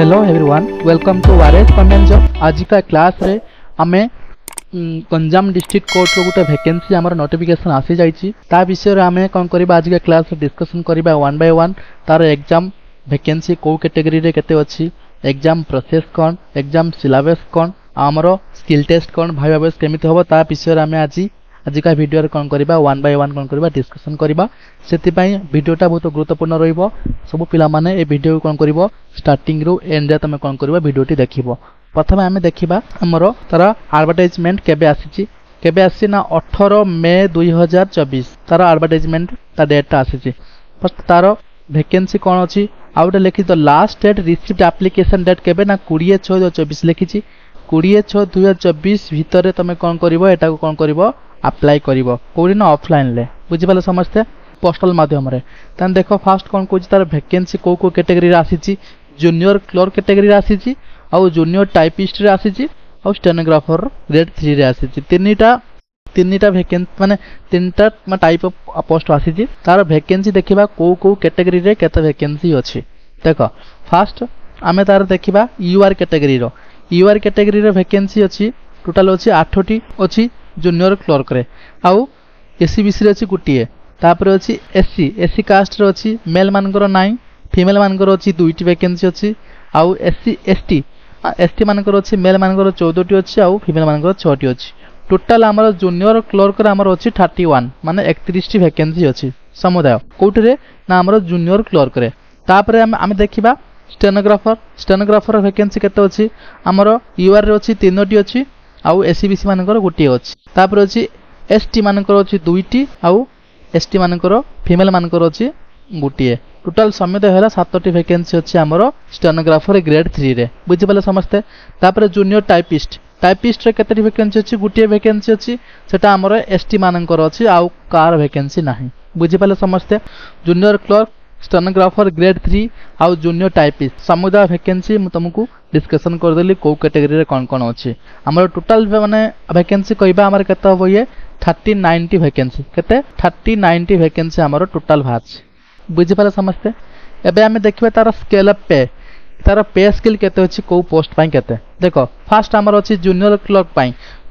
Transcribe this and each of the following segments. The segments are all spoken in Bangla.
Hello everyone welcome to R S comment आज का क्लास रे आम गंजाम डिस्ट्रिक्ट कोर्टर गोटे भैकेन्सी आम नोटिफिकेसन आसी जा विषय आम कौन करवा आज का क्लास डिस्कसन करवा वन बाय वन तार एग्जाम भैकेन्सी कौ कैटेगरी रे केते अच्छी एग्जाम प्रोसेस कौन एग्जाम सिलेबस कौन आमर स्किल टेस्ट कौन भाई भाई केमी हम ता विषय में आज ଆଜିକା ଭିଡ଼ିଓରେ କ'ଣ କରିବା ୱାନ୍ ବାଇ ୱାନ୍ କ'ଣ କରିବା ଡିସ୍କସନ୍ କରିବା ସେଥିପାଇଁ ଭିଡ଼ିଓଟା ବହୁତ ଗୁରୁତ୍ୱପୂର୍ଣ୍ଣ ରହିବ ସବୁ ପିଲାମାନେ ଏ ଭିଡ଼ିଓକୁ କ'ଣ କରିବ ଷ୍ଟାର୍ଟିଂରୁ ଏଣ୍ଡରେ ତୁମେ କ'ଣ କରିବ ଭିଡ଼ିଓଟି ଦେଖିବ ପ୍ରଥମେ ଆମେ ଦେଖିବା ଆମର ତା'ର ଆଡ଼ଭର୍ଟାଇଜମେଣ୍ଟ କେବେ ଆସିଛି କେବେ ଆସିଛି ନା ଅଠର ମେ ଦୁଇ ହଜାର ଚବିଶ ତା'ର ଆଡ଼ଭର୍ଟାଇଜମେଣ୍ଟ ତା ଡେଟ୍ଟା ଆସିଛି ଫାର୍ଷ୍ଟ ତା'ର ভ্যাকেন্সি কোণ অছি আউ গোটে লিখি the last date received application date কেবে না কোড়িয়ে ছ দুই হাজার চবিশ লিখিছি কোড়িয়ে ছ দুই হাজার চবিশ ভিতরে তুমি কম করব এটা কম করব আপ্লাই করব কোউদিন অফলাইনলে বুঝিপালে সমস্তে পোস্টাল মাধ্যমে তাহলে দেখ ফার্স্ট কম কৌছি তার ভ্যাকেন্সি কেউ কেউ ক্যাটেগরি আসিছি জুনিয়র ক্লর্ক ক্যাটেগরি আসিছি আউ জুনিয়র টাইপিস্টরে আসিছি আউ স্টেনোগ্রাফর গ্রেড থ্রিরে আসিছি তিনটা তিনটা ভ্যাকেন্সি মানে তিনটা টাইপ অফ পোস্ট আসিছি তার ভ্যাকেন্সি দেখিবা কেউ কেউ ক্যাটেগরিরে কেতে ভ্যাকেন্সি অছি দেখ ফার্স্ট আমি তার দেখিবা ইউআর ক্যাটেগরির ইউআর ক্যাটেগরির ভ্যাকেন্সি অছি টোটাল অছি আঠটি অছি ଜୁନିୟର କ୍ଲର୍କରେ ଆଉ ଏସ୍ ସି ବି ସିରେ ଅଛି ଗୋଟିଏ ତାପରେ ଅଛି ଏସ୍ ସି ଏସ୍ ସି କାଷ୍ଟରେ ଅଛି ମେଲ୍ମାନଙ୍କର ନାହିଁ ଫିମେଲ୍ମାନଙ୍କର ଅଛି ଦୁଇଟି ଭ୍ୟାକେନ୍ସି ଅଛି ଆଉ S C S T S T ମାନଙ୍କର ଅଛି ମେଲ୍ମାନଙ୍କର ଚଉଦଟି ଅଛି ଆଉ ଫିମେଲ୍ମାନଙ୍କର ଛଅଟି ଅଛି ଟୋଟାଲ୍ ଆମର ଜୁନିୟର କ୍ଲର୍କରେ ଆମର ଅଛି ଥାର୍ଟି ୱାନ୍ ମାନେ ଏକତିରିଶଟି ଭ୍ୟାକେନ୍ସି ଅଛି ସମୁଦାୟ କେଉଁଥିରେ ନା ଆମର ଜୁନିୟର କ୍ଲର୍କରେ ତାପରେ ଆମେ ଆମେ ଦେଖିବା ଷ୍ଟେନୋଗ୍ରାଫର ଷ୍ଟେନୋଗ୍ରାଫର ଭ୍ୟାକେନ୍ସି କେତେ ଅଛି ଆମର ୟୁଆର୍ରେ ଅଛି ତିନୋଟି ଅଛି ଆଉ ଏସ୍ସିବିସି ମାନଙ୍କର ଗୋଟିଏ ଅଛି ତାପରେ ଅଛି ଏସ୍ଟି ମାନଙ୍କର ଅଛି ଦୁଇଟି ଆଉ ଏସ୍ଟି ମାନଙ୍କର ଫିମେଲ୍ ମାନଙ୍କର ଅଛି ଗୋଟିଏ ଟୋଟାଲ୍ ସମେତ ହେଲା ସାତଟି ଭେକେନ୍ସି ଅଛି ଆମର ଷ୍ଟେନୋଗ୍ରାଫର ଗ୍ରେଡ୍ ଥ୍ରୀରେ ବୁଝିପାରିଲେ ସମସ୍ତେ ତାପରେ ଜୁନିୟର ଟାଇପିଷ୍ଟ ଟାଇପିଷ୍ଟରେ କେତେଟି ଭେକେନ୍ସି ଅଛି ଗୋଟିଏ ଭେକେନ୍ସି ଅଛି ସେଟା ଆମର ଏସ୍ଟି ମାନଙ୍କର ଅଛି ଆଉ କାହାର ଭେକେନ୍ସି ନାହିଁ ବୁଝିପାରିଲେ ସମସ୍ତେ junior clerk stenographer grade three आउ जूनियर टाइपिस्ट समुदाय भैकेन्सी तुमको डिस्कसन करदेली कौ कैटेगरी कौन कौन अच्छी आमर टोटाल मैंने भैकेन्सी कहवा आमर के हम ये थर्टी नाइन टी भैकेन्सी के थर्टी नाइन टी भैकेन्सी आमर टोटाल बाहर बुझीपारे समस्ते एवं आम देखा तार स्केल पे ତାର ପେ ସ୍କିଲ୍ କେତେ ଅଛି କେଉଁ ପୋଷ୍ଟ ପାଇଁ କେତେ ଦେଖ ଫାର୍ଷ୍ଟ ଆମର ଅଛି ଜୁନିୟର କ୍ଲର୍କ ପାଇଁ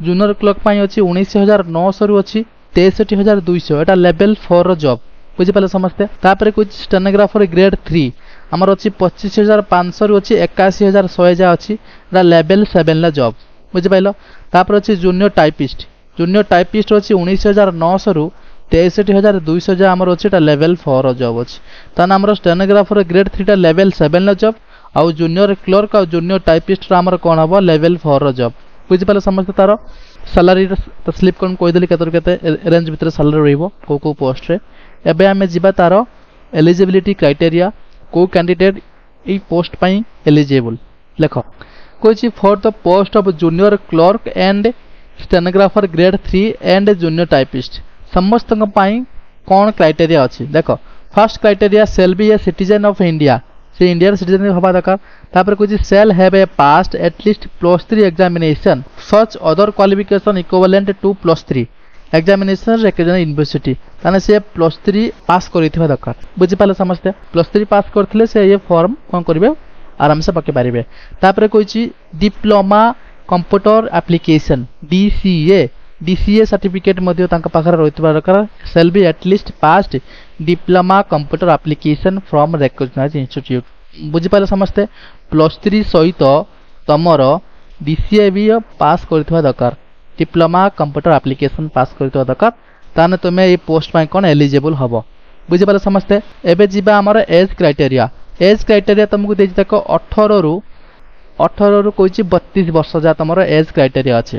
ଜୁନିୟର କ୍ଲର୍କ ପାଇଁ ଅଛି ଉଣେଇଶ ହଜାର ନଅଶହରୁ ଅଛି ତେଷଠି ହଜାର ଦୁଇଶହ ଏଇଟା ଲେଭେଲ୍ ଫୋର୍ର ଜବ୍ ବୁଝିପାରିଲେ ସମସ୍ତେ ତାପରେ କହୁଛି ଷ୍ଟେନୋଗ୍ରାଫର ଗ୍ରେଡ୍ ଥ୍ରୀ ଆମର ଅଛି ପଚିଶ ହଜାର ପାଞ୍ଚଶହରୁ ଅଛି ଏକାଅଶୀ ହଜାର ଶହେ ଯାହା ଅଛି ଏଇଟା ଲେଭେଲ୍ ସେଭେନ୍ରେ ଜବ୍ ବୁଝିପାରିଲ ତାପରେ ଅଛି ଜୁନିୟର ଟାଇପିଷ୍ଟ ଜୁନିୟର ଟାଇପିଷ୍ଟ ଅଛି ଉଣେଇଶ ହଜାର ନଅଶହରୁ তেষট্টি হাজার দুইশো যা আমার অছে এটা লেভেল ফোর জব অছে তাহলে আমার স্টেনোগ্রাফর গ্রেড থ্রিটা লেভেল সেভেনর জব আউ জুনিয়র ক্লর্ক আউ জুনিয়র টাইপিস্টর আমার কম হব লেভেল ফোরর জব বুঝিপারে সমস্তে তার স্যালারি স্লিপ কম কইদেলি কত কেতে রেঞ্জ ভিতরে স্যালারি রহব কেউ কেউ পোস্টরে ଏବେ ଆମେ ଯିବା ତା'ର ଏଲିଜିବିଲିଟି କ୍ରାଇଟେରିଆ କେଉଁ କ୍ୟାଣ୍ଡିଡେଟ୍ ଏଇ ପୋଷ୍ଟ ପାଇଁ ଏଲିଜିବୁଲ୍ ଲେଖ କହିଛି for the post of junior clerk and stenographer grade three and junior typist ସମସ୍ତଙ୍କ ପାଇଁ କ'ଣ କ୍ରାଇଟେରିଆ ଅଛି ଦେଖ first criteria shall be a citizen of India ସେ ଇଣ୍ଡିଆର ସିଟିଜେନ୍ ହେବା ଦରକାର ତାପରେ କହୁଛି shall have a passed at least plus three examination such other qualification equivalent to plus three examination recognized university ତାହେଲେ ସେ ପ୍ଲସ୍ ଥ୍ରୀ ପାସ୍ କରିଥିବା ଦରକାର ବୁଝିପାରିଲେ ସମସ୍ତେ ପ୍ଲସ୍ ଥ୍ରୀ ପାସ୍ କରିଥିଲେ ସେ ଏ ଫର୍ମ କ'ଣ କରିବେ ଆରାମସେ ପକାଇ ପାରିବେ ତାପରେ କହିଛି diploma computer application D C A D C A certificate ମଧ୍ୟ ତାଙ୍କ ପାଖରେ ରହିଥିବା ଦରକାର shall be at least passed diploma computer application from recognized institute ବୁଝିପାରିଲେ ସମସ୍ତେ ପ୍ଲସ୍ ଥ୍ରୀ ସହିତ ତୁମର ଡି ସି ଏ ବି ପାସ୍ କରିଥିବା ଦରକାର ଡିପ୍ଲୋମା କମ୍ପ୍ୟୁଟର ଆପ୍ଲିକେସନ୍ ପାସ୍ କରିଥିବା ଦରକାର ତାହେଲେ ତୁମେ ଏଇ ପୋଷ୍ଟ ପାଇଁ କ'ଣ ଏଲିଜିବୁଲ୍ ହେବ ବୁଝିପାରିଲେ ସମସ୍ତେ ଏବେ ଯିବା ଆମର ଏଜ୍ କ୍ରାଇଟେରିଆ ଏଜ୍ କ୍ରାଇଟେରିଆ ତୁମକୁ ଦେଇଛି ଦେଖ ଅଠରରୁ ଅଠରରୁ କହୁଛି ବତିଶ ବର୍ଷ ଯାହା ତୁମର ଏଜ୍ କ୍ରାଇଟେରିଆ ଅଛି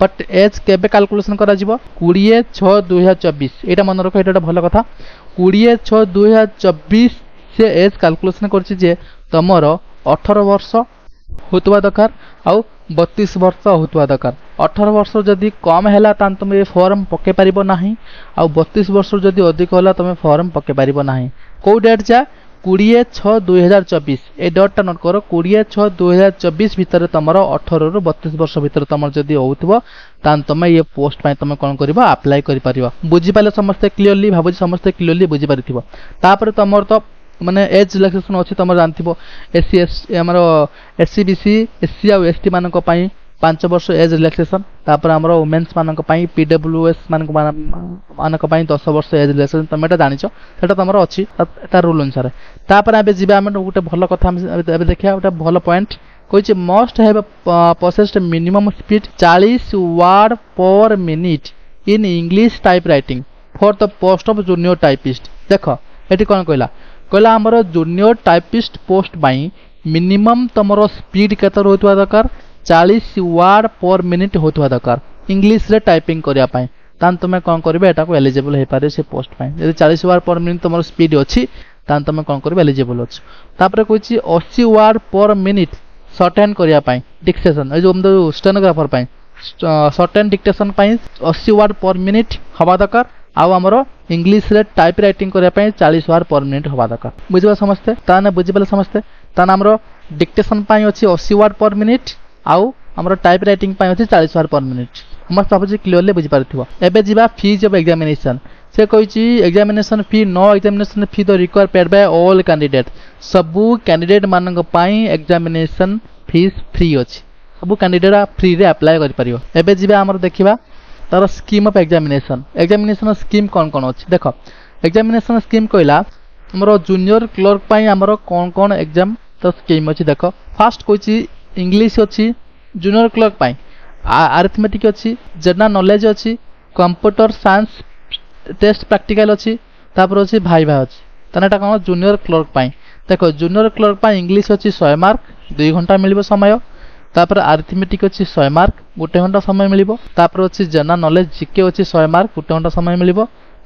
ବଟ୍ ଏଜ୍ କେବେ କାଲକୁଲେସନ୍ କରାଯିବ କୋଡ଼ିଏ ଛଅ ଦୁଇହଜାର ଚବିଶ ଏଇଟା ମନେ ରଖ ଏଇଟା ଗୋଟେ ଭଲ କଥା କୋଡ଼ିଏ ଛଅ ଦୁଇହଜାର ଚବିଶ ସେ ଏଜ୍ କାଲକୁଲେସନ୍ କରିଛି ଯେ ତୁମର ଅଠର ବର୍ଷ ହେଉଥିବା ଦରକାର ଆଉ বତିଶ ବର୍ଷ ହେଉଥିବା ଦରକାର ଅଠର ବର୍ଷ ଯଦି କମ୍ ହେଲା ତାହେଲେ ତୁମେ ଏ ଫର୍ମ ପକାଇ ପାରିବ ନାହିଁ ଆଉ ବତିଶ ବର୍ଷରୁ ଯଦି ଅଧିକ ହେଲା ତୁମେ ଫର୍ମ ପକାଇ ପାରିବ ନାହିଁ କେଉଁ ଡେଟ୍ ଯା କୋଡ଼ିଏ ଛଅ ଦୁଇହଜାର ଚବିଶ ଏ ଡଟ୍ଟା ନୋଟ୍ କର କୋଡ଼ିଏ ଛଅ ଦୁଇହଜାର ଚବିଶ ଭିତରେ ତୁମର ଅଠରରୁ ବତିଶ ବର୍ଷ ଭିତରେ ତୁମର ଯଦି ହେଉଥିବ ତାହେଲେ ତୁମେ ଏ ପୋଷ୍ଟ ପାଇଁ ତୁମେ କ'ଣ କରିବ ଆପ୍ଲାଏ କରିପାରିବ ବୁଝିପାରିଲେ ସମସ୍ତେ କ୍ଲିଅରଲି ଭାବୁଛି ସମସ୍ତେ କ୍ଲିଅରଲି ବୁଝିପାରିଥିବ ତାପରେ ତୁମର ତ ମାନେ ଏଜ୍ ରିଲାକ୍ସେସନ୍ ଅଛି ତମେ ଜାଣିଥିବ ଏସ୍ ସି ଏସ୍ ଆମର S C B C S C ଆଉ ଏସ୍ ଟି ମାନଙ୍କ ପାଇଁ ପାଞ୍ଚ ବର୍ଷ ଏଜ୍ ରିଲାକ୍ସେସନ୍ ତାପରେ ଆମର ଓମେନ୍ସ ମାନଙ୍କ ପାଇଁ ପି ଡବ୍ଲ୍ୟୁ ଏସ୍ ମାନଙ୍କ ମାନଙ୍କ ପାଇଁ ଦଶ ବର୍ଷ ଏଜ୍ ରିଲାକ୍ସେସନ୍ ତମେ ଏଇଟା ଜାଣିଛ ସେଇଟା ତମର ଅଛି ତା ରୁଲ୍ ଅନୁସାରେ ତାପରେ ଏବେ ଯିବା ଆମେ ଗୋଟେ ଭଲ କଥା ଆମେ ଏବେ ଦେଖିବା ଗୋଟେ ଭଲ ପଏଣ୍ଟ କହିଛି must have possessed minimum speed ଚାଳିଶ word per minute in English typewriting for the post of junior typist ଦେଖ ଏଠି କ'ଣ କହିଲା କହିଲା ଆମର ଜୁନିୟର ଟାଇପିଷ୍ଟ ପୋଷ୍ଟ ପାଇଁ ମିନିମମ୍ ତୁମର ସ୍ପିଡ୍ କେତେ ରହୁଥିବା ଦରକାର ଚାଳିଶ ୱାର୍ଡ଼ ପର୍ ମିନିଟ୍ ହେଉଥିବା ଦରକାର ଇଂଲିଶରେ ଟାଇପିଂ କରିବା ପାଇଁ ତାହେଲେ ତୁମେ କ'ଣ କରିବ ଏଟାକୁ ଏଲିଜିବୁଲ୍ ହେଇପାରିବ ସେ ପୋଷ୍ଟ ପାଇଁ ଯଦି ଚାଳିଶ ୱାର୍ଡ଼ ପର୍ ମିନିଟ୍ ତୁମର ସ୍ପିଡ୍ ଅଛି ତାହେଲେ ତୁମେ କ'ଣ କରିବ ଏଲିଜିବୁଲ୍ ଅଛ ତାପରେ କହୁଛି ଅଶୀ word per minute shorthand କରିବା ପାଇଁ ଡିକ୍ସେସନ୍ ଏ ଯେଉଁ ଷ୍ଟେନୋଗ୍ରାଫର୍ ପାଇଁ ସର୍ଟ ହ୍ୟାଣ୍ଡ ଡିକ୍ଟେସନ୍ ପାଇଁ ଅଶୀ ୱାର୍ଡ଼ ପର୍ ମିନିଟ୍ ହେବା ଦରକାର ଆଉ ଆମର ଇଂଲିଶରେ ଟାଇପ୍ ରାଇଟିଂ କରିବା ପାଇଁ ଚାଳିଶ ୱାର୍ଡ଼ ପର୍ ମିନିଟ୍ ହେବା ଦରକାର ବୁଝିବା ସମସ୍ତେ ତାହେଲେ ବୁଝିପାରିଲେ ସମସ୍ତେ ତାହେଲେ ଆମର ଡିକ୍ଟେସନ୍ ପାଇଁ ଅଛି ଅଶୀ ୱାର୍ଡ଼ ପର୍ ମିନିଟ୍ ଆଉ ଆମର ଟାଇପ୍ ରାଇଟିଂ ପାଇଁ ଅଛି ଚାଳିଶ ୱାର୍ଡ଼ ପର୍ ମିନିଟ୍ ଆମର ଭାବୁଛି କ୍ଲିଅରଲି ବୁଝିପାରିଥିବ ଏବେ ଯିବା ଫିଜ୍ ଅଫ୍ ଏକ୍ଜାମିନେସନ୍ ସେ କହିଛି examination fee no examination fee the require paid by all candidate ସବୁ କ୍ୟାଣ୍ଡିଡେଟ୍ମାନଙ୍କ ପାଇଁ ଏକ୍ଜାମିନେସନ୍ ଫିସ୍ ଫ୍ରି ଅଛି ସବୁ କ୍ୟାଣ୍ଡିଡେଟ୍ ଫ୍ରିରେ ଆପ୍ଲାଏ କରିପାରିବ ଏବେ ଯିବା ଆମର ଦେଖିବା తర్వాత scheme of examination examination scheme କ'ଣ କ'ଣ ଅଛି ଦେଖ ଏକ୍ଜାମିନେସନ୍ ସ୍କିମ୍ କହିଲା ଆମର ଜୁନିୟର କ୍ଲର୍କ ପାଇଁ ଆମର କ'ଣ କ'ଣ ଏକ୍ଜାମ୍ ତ ସ୍କିମ୍ ଅଛି ଦେଖ ଫାର୍ଷ୍ଟ କହିଛି ଇଂଲିଶ ଅଛି ଜୁନିୟର କ୍ଲର୍କ ପାଇଁ ଆରିଥମେଟିକ୍ ଅଛି ଜେନା ନଲେଜ୍ ଅଛି କମ୍ପ୍ୟୁଟର ସାଇନ୍ସ ଟେଷ୍ଟ ପ୍ରାକ୍ଟିକାଲ ଅଛି ତାପରେ ଅଛି ଭାଇବା ଅଛି ତାହେଲେ ଏଇଟା କ'ଣ ଜୁନିୟର କ୍ଲର୍କ ପାଇଁ ଦେଖ ଜୁନିୟର କ୍ଲର୍କ ପାଇଁ ଇଂଲିଶ ଅଛି ଶହେ ମାର୍କ ଦୁଇ ଘଣ୍ଟା ମିଳିବ ସମୟ ତାପରେ ଆରିଥମେଟିକ୍ ଅଛି ଶହେ ମାର୍କ ଗୋଟେ ଘଣ୍ଟା ସମୟ ମିଳିବ ତାପରେ ଅଛି ଜେନା ନଲେଜ୍ ଜିକେ ଅଛି ଶହେ ମାର୍କ ଗୋଟେ ଘଣ୍ଟା ସମୟ ମିଳିବ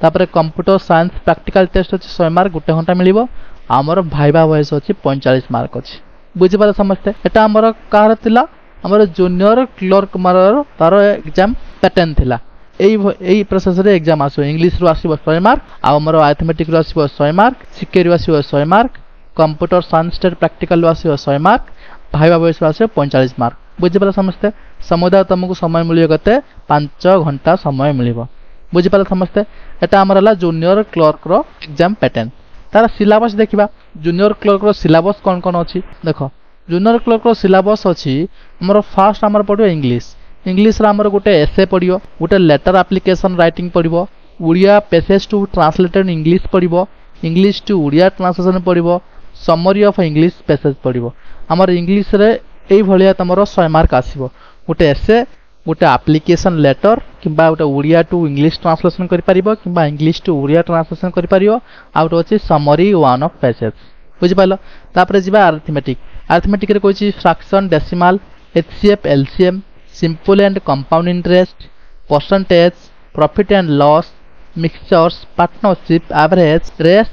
ତାପରେ କମ୍ପ୍ୟୁଟର ସାଇନ୍ସ ପ୍ରାକ୍ଟିକାଲ୍ ଟେଷ୍ଟ ଅଛି ଶହେ ମାର୍କ ଗୋଟେ ଘଣ୍ଟା ମିଳିବ ଆମର ଭାଇବା ଭଏସ୍ ଅଛି ପଇଁଚାଳିଶ ମାର୍କ ଅଛି ବୁଝିପାରିଲେ ସମସ୍ତେ ଏଇଟା ଆମର କାହାର ଥିଲା ଆମର ଜୁନିୟର କ୍ଲର୍କ ମୋର ତାର ଏକ୍ଜାମ୍ ପ୍ୟାଟର୍ନ ଥିଲା এই এই প্রসেসরে এক্সাম আসবে ইংলিশরু আসব শহে মার্ক আমার আইথমেটিক্রু আসব শহে মার্ক সিকেরু আসব শহে মার্ক কম্পুটর সায়েন্স প্রাকটিকাল আসব শহে মার্ক ଭାଇବା ବୟସ ଆସିବ ପଇଁଚାଳିଶ ମାର୍କ ବୁଝିପାରିଲ ସମସ୍ତେ ସମୁଦାୟ ତୁମକୁ ସମୟ ମିଳିବ କେତେ ପାଞ୍ଚ ଘଣ୍ଟା ସମୟ ମିଳିବ ବୁଝିପାରିଲ ସମସ୍ତେ ଏଇଟା ଆମର ହେଲା ଜୁନିୟର କ୍ଲର୍କର ଏକ୍ଜାମ୍ ପ୍ୟାଟର୍ନ ତାର ସିଲାବସ୍ ଦେଖିବା ଜୁନିୟର କ୍ଲର୍କର ସିଲାବସ୍ କ'ଣ କ'ଣ ଅଛି ଦେଖ ଜୁନିୟର କ୍ଲର୍କର ସିଲାବସ୍ ଅଛି ଆମର ଫାର୍ଷ୍ଟ ଆମର ପଡ଼ିବ ଇଂଲିଶ ଇଂଲିଶର ଆମର ଗୋଟେ ଏସେ ପଡ଼ିବ ଗୋଟେ ଲେଟର ଆପ୍ଲିକେସନ୍ ରାଇଟିଂ ପଡ଼ିବ Odia passage to translated English ପଡ଼ିବ ଇଂଲିଶ ଟୁ ଓଡ଼ିଆ ଟ୍ରାନ୍ସଲେସନ୍ ପଡ଼ିବ ସମରି ଅଫ୍ ଇଂଲିଶ ପେସେଜ୍ ପଡ଼ିବ ଆମର ଇଂଲିଶରେ ଏଇଭଳିଆ ତୁମର ଶହେ ମାର୍କ ଆସିବ ଗୋଟେ ଏସେ ଗୋଟେ ଆପ୍ଲିକେସନ୍ ଲେଟର୍ କିମ୍ବା ଗୋଟେ ଓଡ଼ିଆ ଟୁ ଇଂଲିଶ ଟ୍ରାନ୍ସଲେସନ୍ କରିପାରିବ କିମ୍ବା ଇଂଲିଶ ଟୁ ଓଡ଼ିଆ ଟ୍ରାନ୍ସଲେସନ୍ କରିପାରିବ ଆଉ ଗୋଟେ ଅଛି ସମରି ୱାନ୍ ଅଫ୍ ପେସେଜ୍ ବୁଝିପାରିଲ ତାପରେ ଯିବା ଆର୍ଥମେଟିକ୍ ଆର୍ଥମେଟିକ୍ରେ କହିଛି fraction decimal H C F L C M simple and compound interest percentage profit and loss mixtures partnership average rates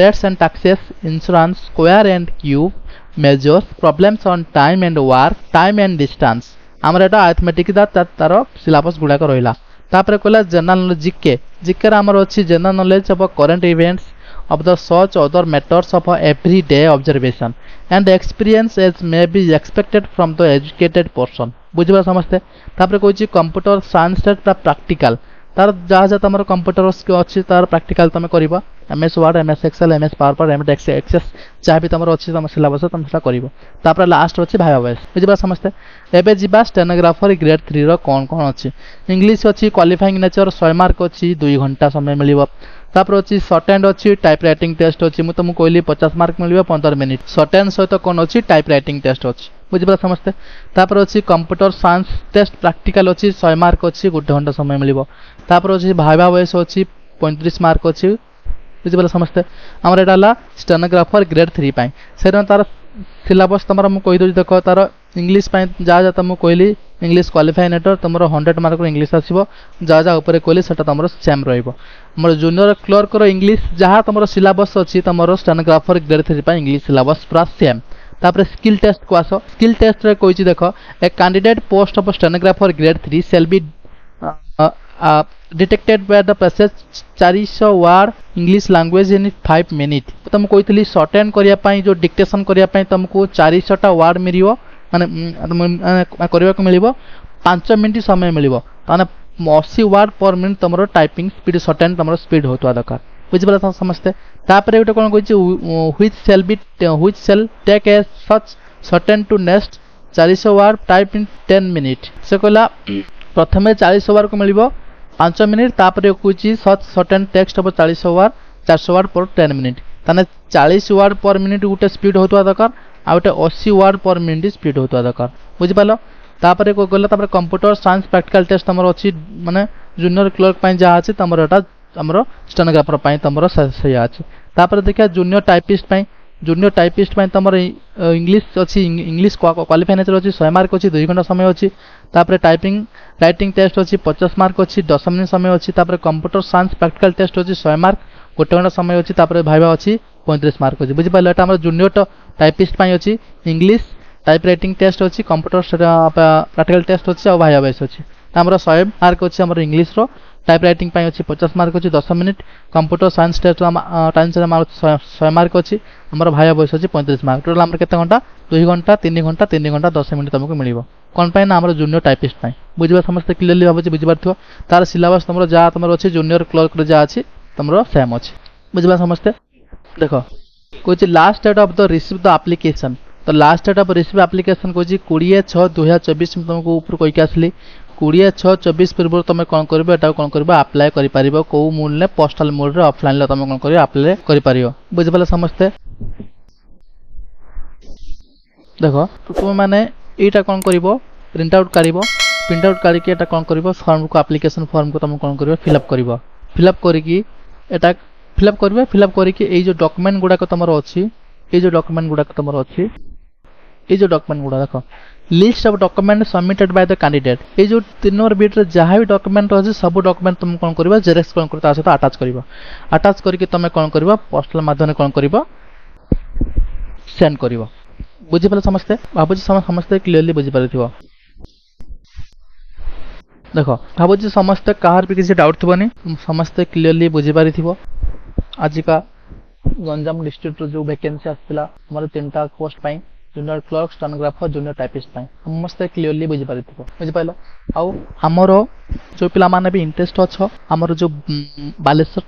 rates and taxes, insurance, square and cube, measures, problems on time and work, time and distance. ଆମର ଏଇଟା ଆର୍ଥମେଟିକ୍ଟା ତାର ସିଲାବସ୍ ଗୁଡ଼ାକ ରହିଲା ତାପରେ କହିଲା ଜେନେରାଲ୍ ନଲେଜ୍ ଜିକେ ଜିକେରେ ଆମର ଅଛି general knowledge of current events of the such other matters of every day observation and experience as may be expected from the educated person ବୁଝିବା ସମସ୍ତେ ତାପରେ କହୁଛି କମ୍ପ୍ୟୁଟର ସାଇନ୍ସଟା ପ୍ରାକ୍ଟିକାଲ୍ ତାର ଯାହା ଯାହା ତମର କମ୍ପ୍ୟୁଟର ଅଛି ତାର ପ୍ରାକ୍ଟିକାଲ ତମେ କରିବ MS word MS excel MS power power MS ଏକ୍ସ ଏକ୍ସେସ୍ ଯାହା ବି ତମର ଅଛି ତମ ସିଲାବସ୍ ତମେ ସେଟା କରିବ ତାପରେ ଲାଷ୍ଟ ଅଛି ଭାଇବା ଭଏସ୍ ବୁଝିପାରିଲ ସମସ୍ତେ ଏବେ ଯିବା ଷ୍ଟେନୋଗ୍ରାଫର ଗ୍ରେଡ୍ ଥ୍ରୀର କ'ଣ କ'ଣ ଅଛି ଇଂଲିଶ ଅଛି କ୍ୱାଲିଫାଇଂ ନେଚର ଶହେ ମାର୍କ ଅଛି ଦୁଇ ଘଣ୍ଟା ସମୟ ମିଳିବ তাপরে অছি সর্ট হ্যান্ড অছি টাইপ রাইটিং টেস্ট অছি মু তুমি কইলি পচাশ মার্ক মিলবে পনেরো মিনিট সর্ট হ্যান্ড সহ কোণ অছি টাইপ রাইটিং টেস্ট অছি বুঝিপার সমস্তে তাপরে অছি কম্পুটর সায়েন্স টেস্ট প্রাকটিকাল অছি শহে মার্ক অছি গোটে ঘন্টা সময় মিলব তাপরে অছি ভাইভা বয়স অছি পঁয়ত্রিশ মার্ক অছি বুঝিপার সমস্তে আমার এটা হল স্টেনোগ্রাফর গ্রেড থ্রি পাই সেটা তার সিলাবস তোমার মু কইদেউছি দেখ তার ইংলিশ পাই যা যা তুমি কইলি ইংলিশ କ୍ୱାଲିଫାଇ ନେଟର ତୁମର ହଣ୍ଡ୍ରେଡ଼ ମାର୍କର ଇଂଲିଶ ଆସିବ ଯାହା ଯାହା ଉପରେ କହିଲି ସେଟା ତୁମର ସେମ୍ ରହିବ मोर जूनियर क्लर्क इंग्लीश जहाँ तुम सिलबस अच्छी तुम stenographer grade three English syllabus पूरा सेम तापर स्किल टेस्ट को आस स्किल टेस्ट रे कोई देख a candidate post of stenographer grade three shall be detected by the process चारिश word English language in five minute तुम कही सर्ट एंड करने जो डिक्टेसन करने तुमको चारिशटा वार्ड मिल मैंने करने को मिल पांच मिनट समय मिले ଅଶୀ ପର୍ ମିନିଟ୍ ତୁମର ଟାଇପିଂ ସ୍ପିଡ୍ ସର୍ଟ ଆଣ୍ଡ ତୁମର ସ୍ପିଡ୍ ହେଉଥିବା ଦରକାର ବୁଝିପାରିଲ ସମସ୍ତେ ତାପରେ ଗୋଟେ କ'ଣ କହିଛି which shall be which shall take a such shorthand to next ଚାରିଶହ word type in ten minute ସେ କହିଲା ପ୍ରଥମେ ଚାଳିଶହ ୱାର୍ଡକୁ ମିଳିବ ପାଞ୍ଚ ମିନିଟ୍ ତାପରେ କହୁଛି ସଚ୍ ସର୍ଟ ଆଣ୍ଡ ଟେକ୍ସଟ ହେବ ଚାଳିଶହ ୱାର୍ଡ ଚାରିଶହ ୱାର୍ଡ ପର୍ ଟେନ୍ ମିନିଟ୍ ତାହେଲେ ଚାଳିଶ ୱାର୍ଡ ପର୍ ମିନିଟ୍ ଗୋଟେ ସ୍ପିଡ୍ ହେଉଥିବା ଦରକାର ଆଉ ଗୋଟେ ଅଶୀ ୱାର୍ଡ ପର୍ ମିନିଟ୍ ସ୍ପିଡ୍ ହେଉଥିବା ଦରକାର ବୁଝିପାରିଲ ତାପରେ ଗଲେ ତାପରେ କମ୍ପ୍ୟୁଟର ସାଇନ୍ସ ପ୍ରାକ୍ଟିକାଲ ଟେଷ୍ଟ ତମର ଅଛି ମାନେ ଜୁନିୟର କ୍ଲର୍କ ପାଇଁ ଯାହା ଅଛି ତମର ଏଇଟା ଆମର ଷ୍ଟେନୋଗ୍ରାଫର ପାଇଁ ତମର ସେଇଆ ଅଛି ତାପରେ ଦେଖିବା ଜୁନିୟର ଟାଇପିଷ୍ଟ ପାଇଁ ଜୁନିୟର ଟାଇପିଷ୍ଟ ପାଇଁ ତମର ଇଂଲିଶ ଅଛି ଇଂଲିଶ କ୍ୱାଲିଫାଇ ନେଚର ଅଛି ଶହେ ମାର୍କ ଅଛି ଦୁଇ ଘଣ୍ଟା ସମୟ ଅଛି ତାପରେ ଟାଇପିଂ ରାଇଟିଂ ଟେଷ୍ଟ ଅଛି ପଚାଶ ମାର୍କ ଅଛି ଦଶ ମିନିଟ୍ ସମୟ ଅଛି ତାପରେ କମ୍ପ୍ୟୁଟର ସାଇନ୍ସ ପ୍ରାକ୍ଟିକାଲ ଟେଷ୍ଟ ଅଛି ଶହେ ମାର୍କ ଗୋଟେ ଘଣ୍ଟା ସମୟ ଅଛି ତାପରେ ଭାଇବା ଅଛି ପଇଁତିରିଶ ମାର୍କ ଅଛି ବୁଝିପାରିଲେ ଏଇଟା ଆମର ଜୁନିୟର ଟାଇପିଷ୍ଟ ପାଇଁ ଅଛି ଇଂଲିଶ टाइप रईटिंग टेस्ट अच्छी कंप्यूटर प्राक्टिकाल टेस्ट अच्छे आ भाया बैस अच्छे आमर शहे मार्क अच्छे आम इंग्लीश्र टाइप रईटिंग अच्छी पचास मार्क अच्छी दस minute computer science test times शहे मार्क अच्छी आमर भाया बैस अच्छी पैंतीस मार्क टोटाल आम केत घंटा दुई घंटा तीन घंटा तीन घंटा दस मिनिट तुमको मिल कौन पर आम जूनियर टाइपिस्ट पाई बुझा समस्त क्लीअरली भाव बुझिपार थो तार सिलस तुम जहाँ तुम अच्छे जूनियर क्लर्क जहाँ अच्छी तुम सेम अच्छे बुझा समस्ते देख कौन last date of the receive the application तो last date of receive application कह कोड़े छः दुईार चबीस तुमको उपर कहीक आसली कोड़े छः चबीस पूर्व तुम कौन कर कर आप्लाय कर कौ मूल ने पोस्टाल मूल अफलाइन तुम कौन कर आप्लाय कर बुझे समस्ते देख तुम्हें यहाँ कौन कर प्रिंट आउट काढ़ प्रिंट आउट काढ़ कौन कर फर्म को आप्लिकेसन फर्म को तुम कौन कर फिलअप कर फिलअप करा फिलअप कर फिलअप करके जो डकुमेंट गुड़ाक तुम अच्छी ये डकुमेंट गुड़ाक तुम अच्छी এই যে ডকুমেন্ট গুলো দেখো list of document submitted by the candidate এই যে তিন নম্বর বিটরে যাহা বি ডকুমেন্ট আছে সব ডকুমেন্ট তুমি কোন করবা জেরক্স কোন করে তা সহ আটাচ করব আটাচ করি তুমি কোন করব পোস্টাল মাধ্যমে কোন করব সেন্ড করব বুঝিপাল সমস্তে ভাবুছি সমস্তে ক্লিয়ারলি বুঝি ক্লিয়রলি বুঝিপারিথিব দেখো ভাবুছি সমস্তে কাহার বি কিছু ডাউট থিবনি সমস্তে ক্লিয়ারলি বুঝি পারি বুঝিপারিথিব আজিকা গঞ্জাম ডিস্ট্রিক্টর যে ভ্যাকেন্সি আসছিল তোমার তিনটা পোস্ট পাই junior clerk stenographer junior typist ପାଇଁ ସମସ୍ତେ କ୍ଲିଅରଲି ବୁଝିପାରିଥିବ ବୁଝିପାରିଲ ଆଉ ଆମର ଯେଉଁ ପିଲାମାନେ ବି ଇଣ୍ଟରେଷ୍ଟ ଅଛ ଆମର ଯେଉଁ ବାଲେଶ୍ୱର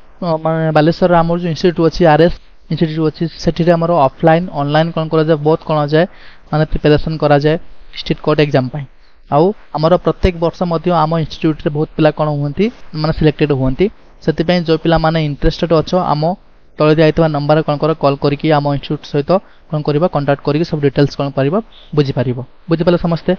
ମାନେ ବାଲେଶ୍ୱରରେ ଆମର ଯେଉଁ ଇନଷ୍ଟିଚ୍ୟୁଟ୍ ଅଛି ଆର୍ଏସ୍ ଇନଷ୍ଟିଚ୍ୟୁଟ୍ ଅଛି ସେଠିରେ ଆମର ଅଫଲାଇନ୍ ଅନଲାଇନ୍ କ'ଣ କରାଯାଏ ବହୁତ କ'ଣ ଯାଏ ମାନେ ପ୍ରିପାରେସନ୍ କରାଯାଏ ଷ୍ଟିଟ୍ କୋର୍ଟ ଏକ୍ଜାମ୍ ପାଇଁ ଆଉ ଆମର ପ୍ରତ୍ୟେକ ବର୍ଷ ମଧ୍ୟ ଆମ ଇନଷ୍ଟିଚ୍ୟୁଟ୍ରେ ବହୁତ ପିଲା କ'ଣ ହୁଅନ୍ତି ମାନେ ସିଲେକ୍ଟେଡ଼୍ ହୁଅନ୍ତି ସେଥିପାଇଁ ଯେଉଁ ପିଲାମାନେ ଇଣ୍ଟରେଷ୍ଟେଡ଼୍ ଅଛ ଆମ ତଳେ ଦିଆଯାଇଥିବା ନମ୍ବରରେ କ'ଣ କର କଲ୍ କରିକି ଆମ ଇନଷ୍ଟିଚ୍ୟୁଟ୍ ସହିତ କ'ଣ କରିବା କଣ୍ଟାକ୍ଟ କରିକି ସବୁ ଡିଟେଲ୍ସ କ'ଣ ପାରିବ ବୁଝିପାରିବ ବୁଝିପାରିଲେ ସମସ୍ତେ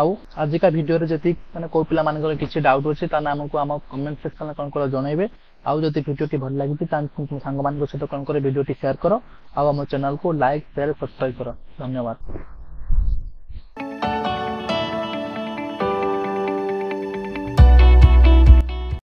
ଆଉ ଆଜିକା ଭିଡ଼ିଓରେ ଯଦି ମାନେ କେଉଁ ପିଲାମାନଙ୍କର କିଛି ଡାଉଟ୍ ଅଛି ତାହେଲେ ଆମକୁ ଆମ କମେଣ୍ଟ ସେକ୍ସନରେ କ'ଣ କର ଜଣାଇବେ ଆଉ ଯଦି ଭିଡ଼ିଓଟି ଭଲ ଲାଗିଛି ତାହେଲେ ସାଙ୍ଗମାନଙ୍କ ସହିତ କ'ଣ କର ଭିଡ଼ିଓଟି ସେୟାର କର ଆଉ ଆମ ଚ୍ୟାନେଲକୁ ଲାଇକ୍ ସେୟାର ସବସ୍କ୍ରାଇବ୍ କର ଧନ୍ୟବାଦ